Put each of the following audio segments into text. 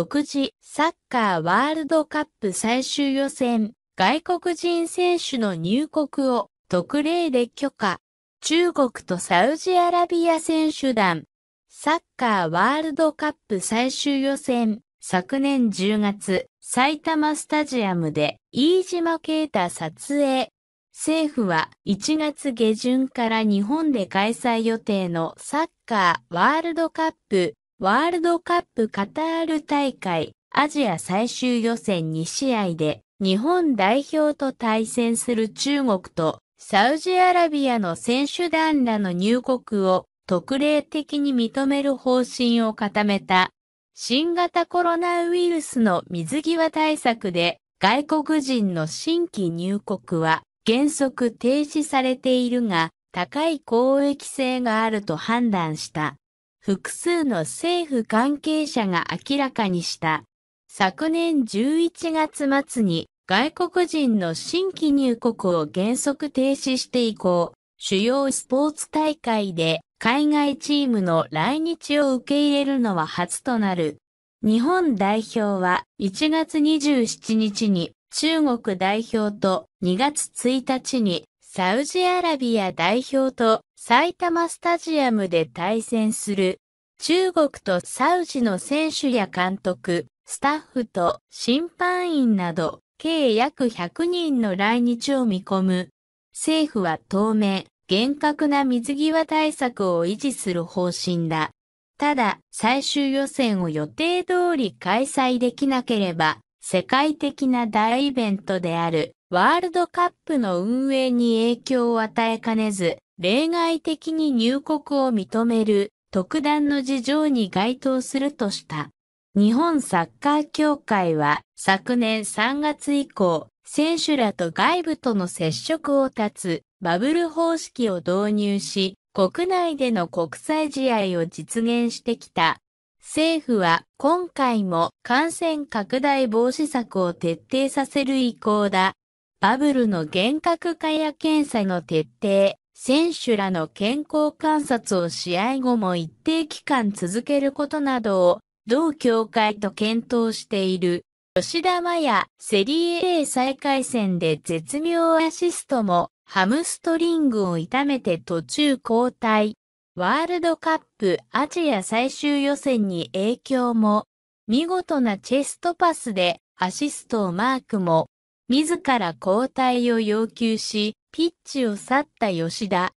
独自サッカーワールドカップ最終予選、外国人選手の入国を特例で許可。中国とサウジアラビア選手団、サッカーワールドカップ最終予選、昨年10月、埼玉スタジアムで飯島啓太撮影。政府は1月下旬から日本で開催予定のサッカーワールドカップワールドカップカタール大会アジア最終予選2試合で日本代表と対戦する中国とサウジアラビアの選手団らの入国を特例的に認める方針を固めた新型コロナウイルスの水際対策で外国人の新規入国は原則停止されているが高い公益性があると判断した。複数の政府関係者が明らかにした。昨年11月末に外国人の新規入国を原則停止して以降、主要スポーツ大会で海外チームの来日を受け入れるのは初となる。日本代表は1月27日に中国代表と2月1日にサウジアラビア代表と埼玉スタジアムで対戦する中国とサウジの選手や監督、スタッフと審判員など計約100人の来日を見込む。政府は当面、厳格な水際対策を維持する方針だ。ただ、最終予選を予定通り開催できなければ、世界的な大イベントであるワールドカップの運営に影響を与えかねず、例外的に入国を認める特段の事情に該当するとした。日本サッカー協会は昨年3月以降、選手らと外部との接触を断つバブル方式を導入し、国内での国際試合を実現してきた。政府は今回も感染拡大防止策を徹底させる意向だバブルの厳格化や検査の徹底、選手らの健康観察を試合後も一定期間続けることなどを、同協会と検討している。吉田麻也、セリエ A 再開戦で絶妙アシストも、ハムストリングを痛めて途中交代。ワールドカップアジア最終予選に影響も、見事なチェストパスでアシストをマークも、自ら交代を要求し、ピッチを去った吉田。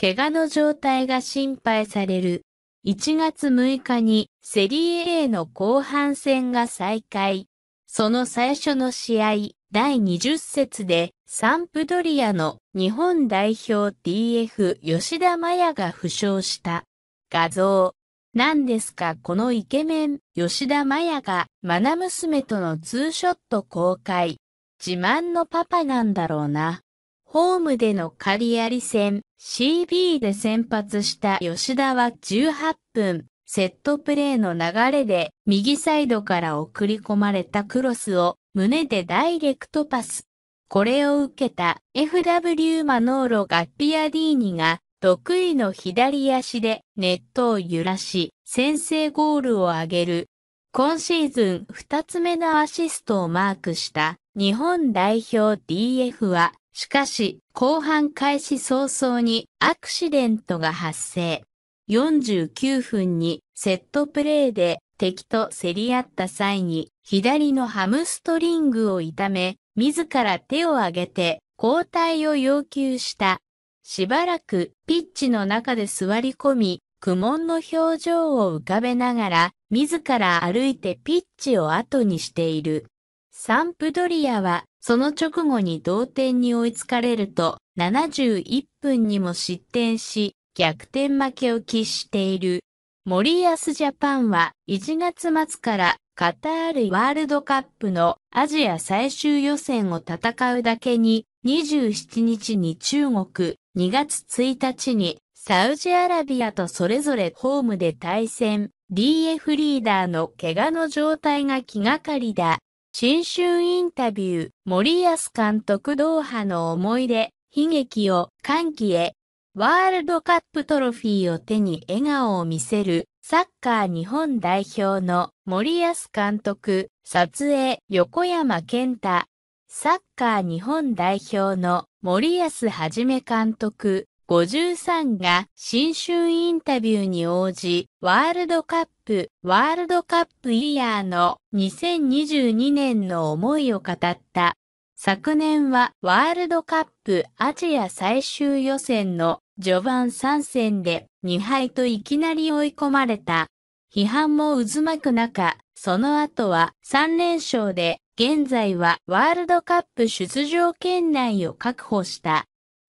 怪我の状態が心配される。1月6日にセリエ A の後半戦が再開。その最初の試合、第20節でサンプドリアの日本代表 TF 吉田麻也が負傷した。画像。何ですかこのイケメン、吉田麻也が、マナ娘とのツーショット公開。自慢のパパなんだろうな。ホームでの刈り戦 CB で先発した吉田は18分、セットプレーの流れで右サイドから送り込まれたクロスを胸でダイレクトパス。これを受けた FW マノーロガッピアディーニが得意の左足でネットを揺らし先制ゴールを挙げる今シーズン2つ目のアシストをマークした日本代表 DF は、しかし後半開始早々にアクシデントが発生。49分にセットプレーで敵と競り合った際に左のハムストリングを痛め、自ら手を挙げて交代を要求した。しばらくピッチの中で座り込み、苦悶の表情を浮かべながら自ら歩いてピッチを後にしている。サンプドリアは、その直後に同点に追いつかれると、71分にも失点し、逆転負けを喫している。森安ジャパンは、1月末からカタールワールドカップのアジア最終予選を戦うだけに、27日に中国、2月1日にサウジアラビアとそれぞれホームで対戦。DF リーダーの怪我の状態が気がかりだ。新春インタビュー、森保監督ドーハの思い出、悲劇を歓喜へ。ワールドカップトロフィーを手に笑顔を見せる、サッカー日本代表の森保監督、撮影、横山健太。サッカー日本代表の森保はじめ監督、53が新春インタビューに応じ、ワールドカップ、ワールドカップイヤーの2022年の思いを語った。昨年はワールドカップアジア最終予選の序盤3戦で2敗といきなり追い込まれた。批判も渦巻く中、その後は3連勝で現在はワールドカップ出場圏内を確保した。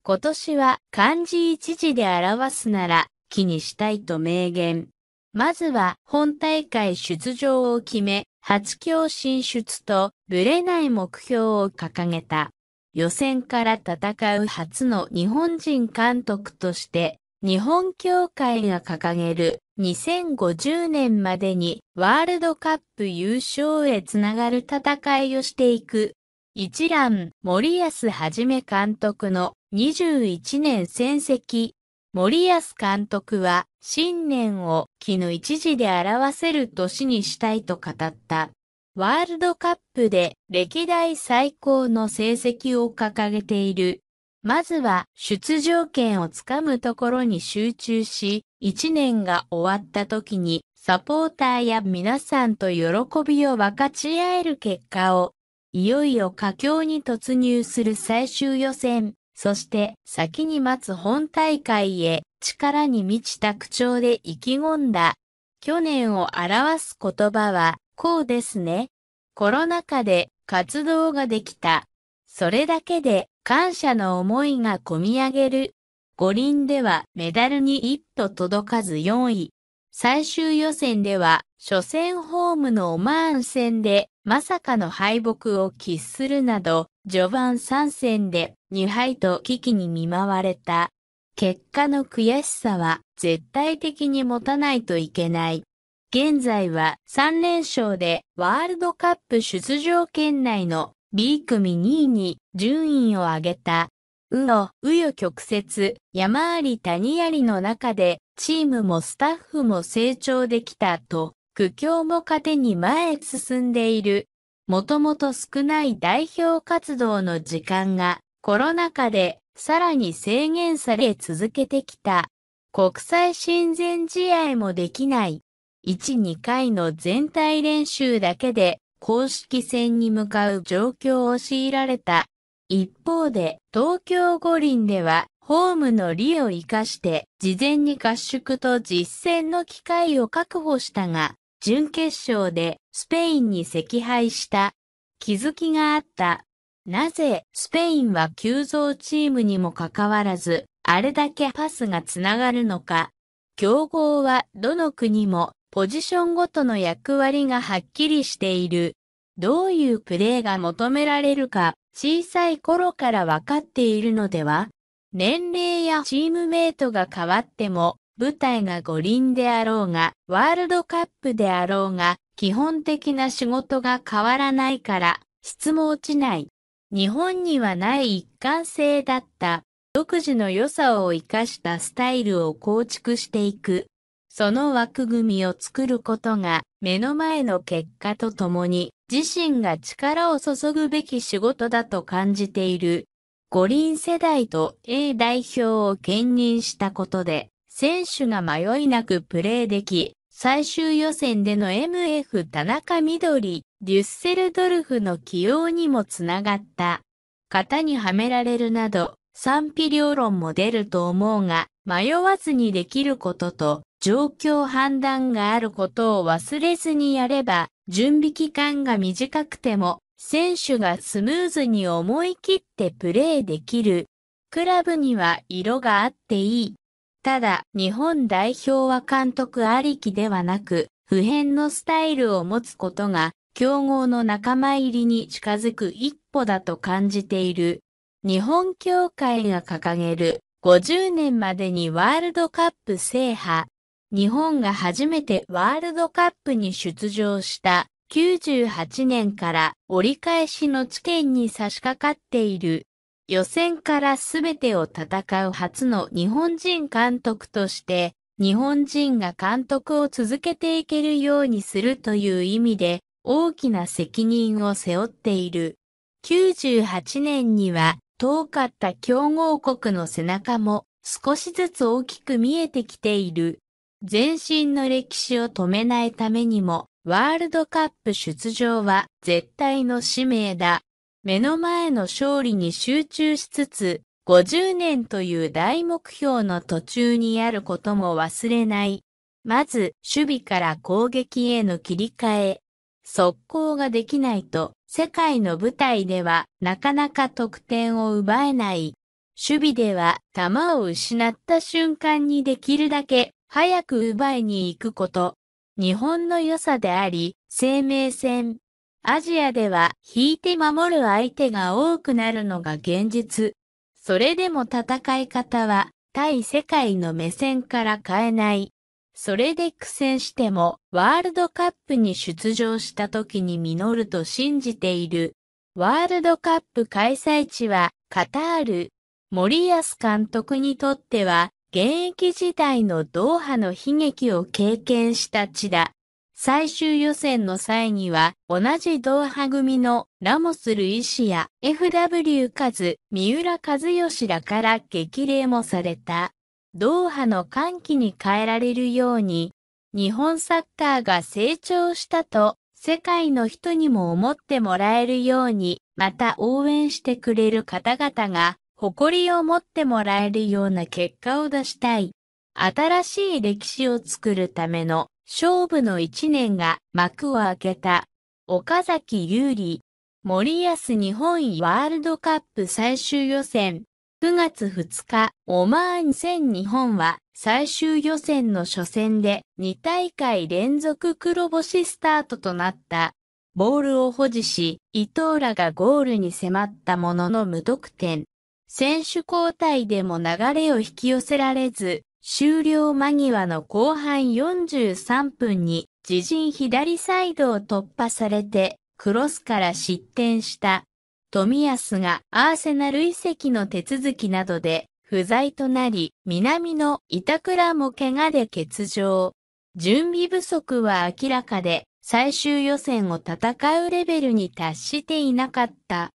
今年は漢字一字で表すなら、気にしたいと明言。まずは本大会出場を決め、初強進出とブレない目標を掲げた。予選から戦う初の日本人監督として、日本協会が掲げる2050年までにワールドカップ優勝へつながる戦いをしていく。一覧森安はじめ監督の2021年戦績、森安監督は新年を絹一時で表せる年にしたいと語った。ワールドカップで歴代最高の成績を掲げている。まずは出場権をつかむところに集中し、1年が終わった時にサポーターや皆さんと喜びを分かち合える結果を、いよいよ佳境に突入する最終予選。そして先に待つ本大会へ力に満ちた口調で意気込んだ。去年を表す言葉はこうですね。コロナ禍で活動ができた。それだけで感謝の思いがこみ上げる。五輪ではメダルに一歩届かず4位。最終予選では初戦ホームのオマーン戦でまさかの敗北を喫するなど序盤参戦で2敗と危機に見舞われた。結果の悔しさは絶対的に持たないといけない。現在は3連勝でワールドカップ出場圏内の B 組2位に順位を上げた。うの、うよ曲折、山あり谷ありの中で、チームもスタッフも成長できたと、苦境も糧に前へ進んでいるもともと少ない代表活動の時間がコロナ禍でさらに制限され続けてきた。国際親善試合もできない。1、2回の全体練習だけで公式戦に向かう状況を強いられた。一方で東京五輪ではホームの利を活かして事前に合宿と実践の機会を確保したが、準決勝でスペインに惜敗した気づきがあった。なぜスペインは急増チームにもかかわらず、あれだけパスがつながるのか。競合はどの国もポジションごとの役割がはっきりしている。どういうプレーが求められるか小さい頃からわかっているのでは年齢やチームメイトが変わっても舞台が五輪であろうが、ワールドカップであろうが、基本的な仕事が変わらないから、質も落ちない。日本にはない一貫性だった、独自の良さを生かしたスタイルを構築していく。その枠組みを作ることが、目の前の結果とともに、自身が力を注ぐべき仕事だと感じている。五輪世代と A 代表を兼任したことで、選手が迷いなくプレーでき、最終予選での MF 田中緑、デュッセルドルフの起用にもつながった。型にはめられるなど、賛否両論も出ると思うが、迷わずにできることと、状況判断があることを忘れずにやれば、準備期間が短くても、選手がスムーズに思い切ってプレーできる。クラブには色があっていい。ただ、日本代表は監督ありきではなく、普遍のスタイルを持つことが、競合の仲間入りに近づく一歩だと感じている。日本協会が掲げる50年までにワールドカップ制覇。日本が初めてワールドカップに出場した98年から折り返しの地点に差し掛かっている。予選から全てを戦う初の日本人監督として、日本人が監督を続けていけるようにするという意味で、大きな責任を背負っている。98年には、遠かった強豪国の背中も少しずつ大きく見えてきている。前身の歴史を止めないためにも、ワールドカップ出場は絶対の使命だ。目の前の勝利に集中しつつ、50年という大目標の途中にあることも忘れない。まず、守備から攻撃への切り替え。速攻ができないと、世界の舞台ではなかなか得点を奪えない。守備では、球を失った瞬間にできるだけ早く奪いに行くこと。日本の良さであり、生命線。アジアでは引いて守る相手が多くなるのが現実。それでも戦い方は対世界の目線から変えない。それで苦戦してもワールドカップに出場した時に実ると信じている。ワールドカップ開催地はカタール。森保監督にとっては現役時代のドーハの悲劇を経験した地だ。最終予選の際には、同じ同派組のラモス・ルイシや FW カズ、三浦和義らから激励もされた。ドーハの歓喜に変えられるように、日本サッカーが成長したと、世界の人にも思ってもらえるように、また応援してくれる方々が、誇りを持ってもらえるような結果を出したい。新しい歴史を作るための勝負の一年が幕を開けた。岡崎優里、森安日本ワールドカップ最終予選。9月2日、オマーン戦日本は最終予選の初戦で2大会連続黒星スタートとなった。ボールを保持し、伊藤らがゴールに迫ったものの無得点。選手交代でも流れを引き寄せられず、終了間際の後半43分に自陣左サイドを突破されてクロスから失点した冨安がアーセナル遺跡の手続きなどで不在となり、南の板倉も怪我で欠場。準備不足は明らかで、最終予選を戦うレベルに達していなかった。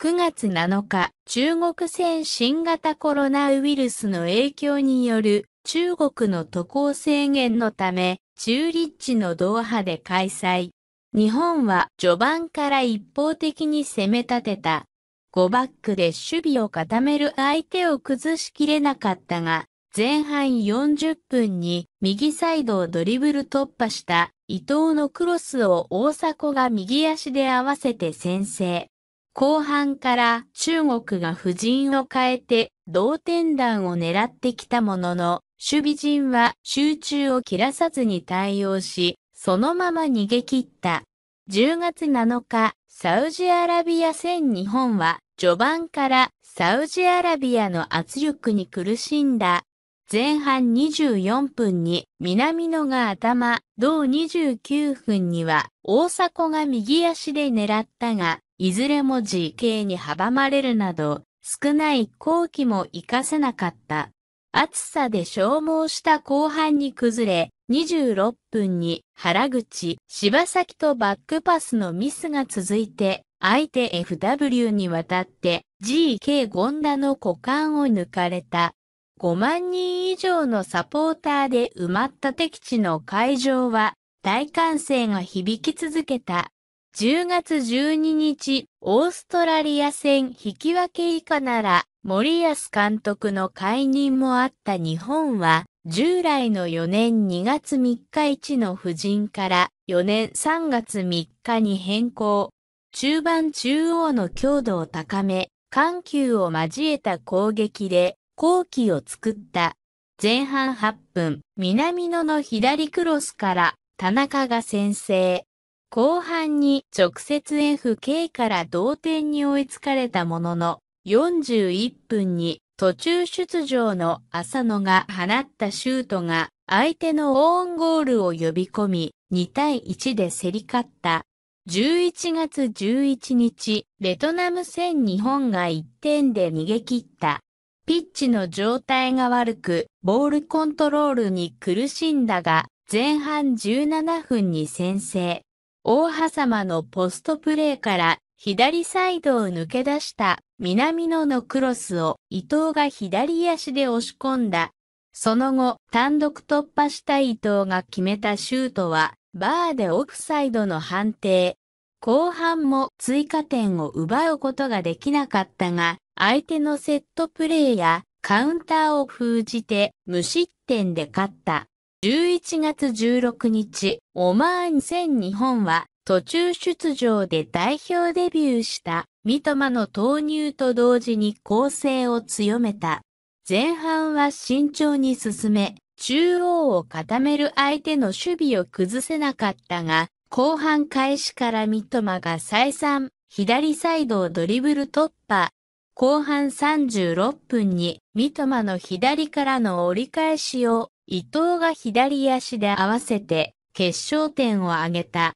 9月7日、中国戦新型コロナウイルスの影響による中国の渡航制限のため、中立地のドーハで開催。日本は序盤から一方的に攻め立てた。5バックで守備を固める相手を崩しきれなかったが、前半40分に右サイドをドリブル突破した伊藤のクロスを大迫が右足で合わせて先制。後半から中国が布陣を変えて同点弾を狙ってきたものの、守備陣は集中を切らさずに対応し、そのまま逃げ切った。10月7日、サウジアラビア戦日本は、序盤からサウジアラビアの圧力に苦しんだ。前半24分に南野が頭、同29分には大迫が右足で狙ったが、いずれも GK に阻まれるなど、少ない後期も活かせなかった。暑さで消耗した後半に崩れ、26分に原口、柴崎とバックパスのミスが続いて、相手 FW に渡って GK ゴンダの股間を抜かれた。5万人以上のサポーターで埋まった敵地の会場は大歓声が響き続けた。10月12日、オーストラリア戦引き分け以下なら森保監督の解任もあった日本は、従来の4年2月3日1の布陣から4年3月3日に変更。中盤中央の強度を高め、緩急を交えた攻撃で、後期を作った。前半8分、南野の左クロスから田中が先制。後半に直接 FK から同点に追いつかれたものの、41分に途中出場の浅野が放ったシュートが相手のオウンゴールを呼び込み2対1で競り勝った。11月11日、ベトナム戦日本が1点で逃げ切った。ピッチの状態が悪く、ボールコントロールに苦しんだが、前半17分に先制。大狭間のポストプレーから左サイドを抜け出した南野のクロスを伊藤が左足で押し込んだ。その後、単独突破した伊藤が決めたシュートは、バーでオフサイドの判定。後半も追加点を奪うことができなかったが、相手のセットプレーやカウンターを封じて無失点で勝った。11月16日、オマーン戦日本は途中出場で代表デビューした。三笘の投入と同時に攻勢を強めた。前半は慎重に進め、中央を固める相手の守備を崩せなかったが、後半開始から三笘が再三、左サイドをドリブル突破。後半36分に三笘の左からの折り返しを伊藤が左足で合わせて決勝点を挙げた。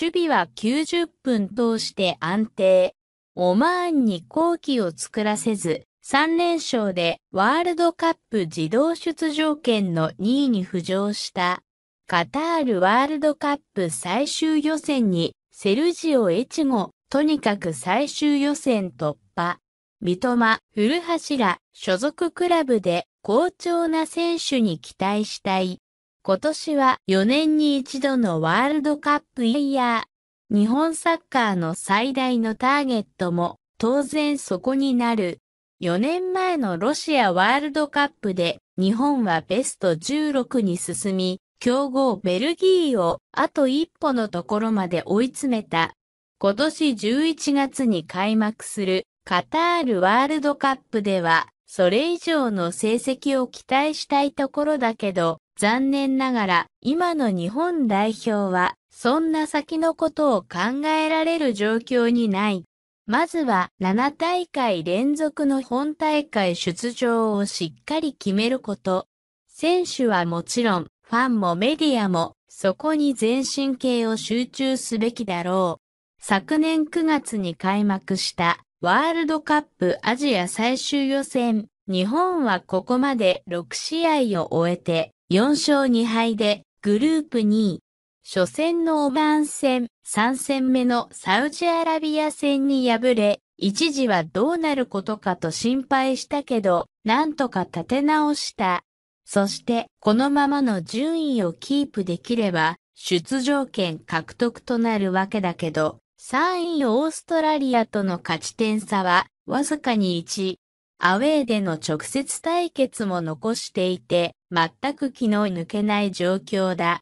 守備は90分通して安定。オマーンに後期を作らせず、3連勝でワールドカップ自動出場権の2位に浮上したカタールワールドカップ最終予選にセルジオ・エチゴ、とにかく最終予選突破。三笘、古橋ら所属クラブで好調な選手に期待したい。今年は4年に一度のワールドカップイヤー。日本サッカーの最大のターゲットも当然そこになる。4年前のロシアワールドカップで日本はベスト16に進み、強豪ベルギーをあと一歩のところまで追い詰めた。今年11月に開幕するカタールワールドカップでは、それ以上の成績を期待したいところだけど、残念ながら今の日本代表はそんな先のことを考えられる状況にない。まずは7大会連続の本大会出場をしっかり決めること。選手はもちろん、ファンもメディアも、そこに全身系を集中すべきだろう。昨年9月に開幕したワールドカップアジア最終予選、日本はここまで6試合を終えて4勝2敗でグループ2位。初戦のオマーン戦、3戦目のサウジアラビア戦に敗れ、一時はどうなることかと心配したけど、なんとか立て直した。そして、このままの順位をキープできれば、出場権獲得となるわけだけど、3位オーストラリアとの勝ち点差は、わずかに1。アウェーでの直接対決も残していて、全く気の抜けない状況だ。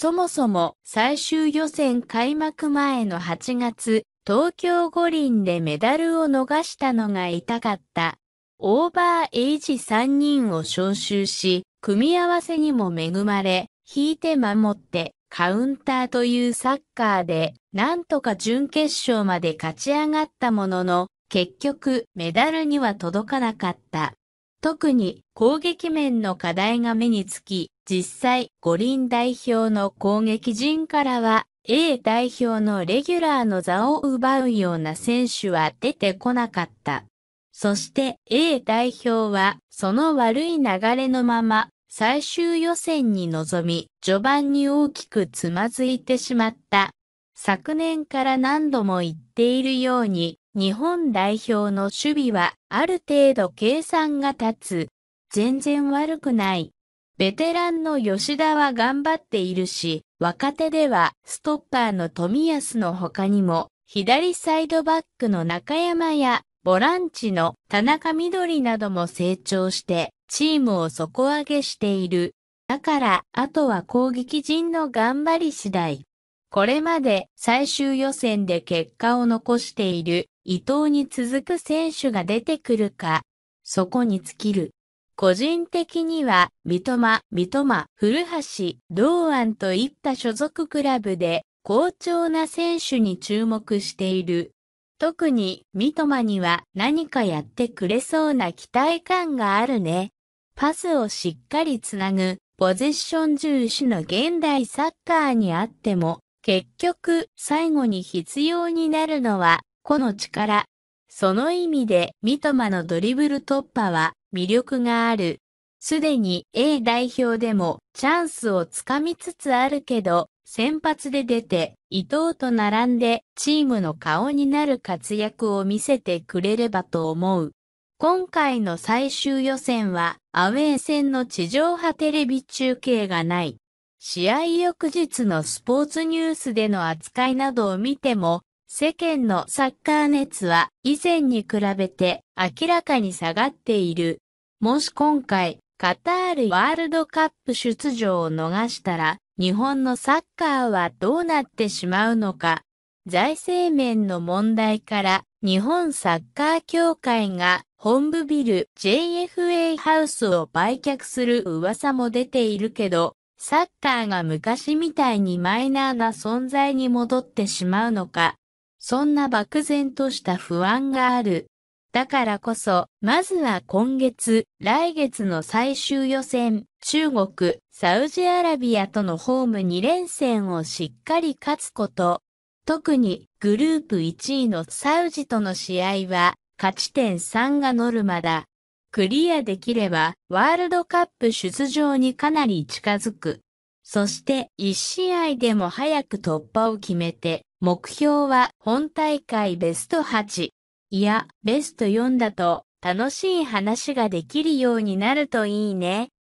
そもそも最終予選開幕前の8月、東京五輪でメダルを逃したのが痛かった。オーバーエイジ3人を招集し、組み合わせにも恵まれ、引いて守って、カウンターというサッカーで、なんとか準決勝まで勝ち上がったものの、結局メダルには届かなかった。特に攻撃面の課題が目につき、実際、五輪代表の攻撃陣からは、A 代表のレギュラーの座を奪うような選手は出てこなかった。そして A 代表は、その悪い流れのまま、最終予選に臨み、序盤に大きくつまずいてしまった。昨年から何度も言っているように、日本代表の守備はある程度計算が立つ。全然悪くない。ベテランの吉田は頑張っているし、若手ではストッパーの富安の他にも、左サイドバックの中山や、ボランチの田中緑なども成長して、チームを底上げしている。だから、あとは攻撃陣の頑張り次第。これまで最終予選で結果を残している伊藤に続く選手が出てくるか、そこに尽きる。個人的には、三笘、三笘、古橋、道安といった所属クラブで、好調な選手に注目している。特に、三笘には何かやってくれそうな期待感があるね。パスをしっかりつなぐ、ポゼッション重視の現代サッカーにあっても、結局、最後に必要になるのは、この力。その意味で、三笘のドリブル突破は、魅力がある。すでに A 代表でもチャンスをつかみつつあるけど、先発で出て、伊藤と並んでチームの顔になる活躍を見せてくれればと思う。今回の最終予選は、アウェー戦の地上波テレビ中継がない。試合翌日のスポーツニュースでの扱いなどを見ても、世間のサッカー熱は以前に比べて明らかに下がっている。もし今回、カタールワールドカップ出場を逃したら、日本のサッカーはどうなってしまうのか。財政面の問題から日本サッカー協会が本部ビル JFA ハウスを売却する噂も出ているけど、サッカーが昔みたいにマイナーな存在に戻ってしまうのか、そんな漠然とした不安がある。だからこそ、まずは今月、来月の最終予選、中国、サウジアラビアとのホーム2連戦をしっかり勝つこと。特に、グループ1位のサウジとの試合は、勝ち点3がノルマだ。クリアできれば、ワールドカップ出場にかなり近づく。そして、1試合でも早く突破を決めて、目標は本大会ベスト8、いや、ベスト4だと楽しい話ができるようになるといいね。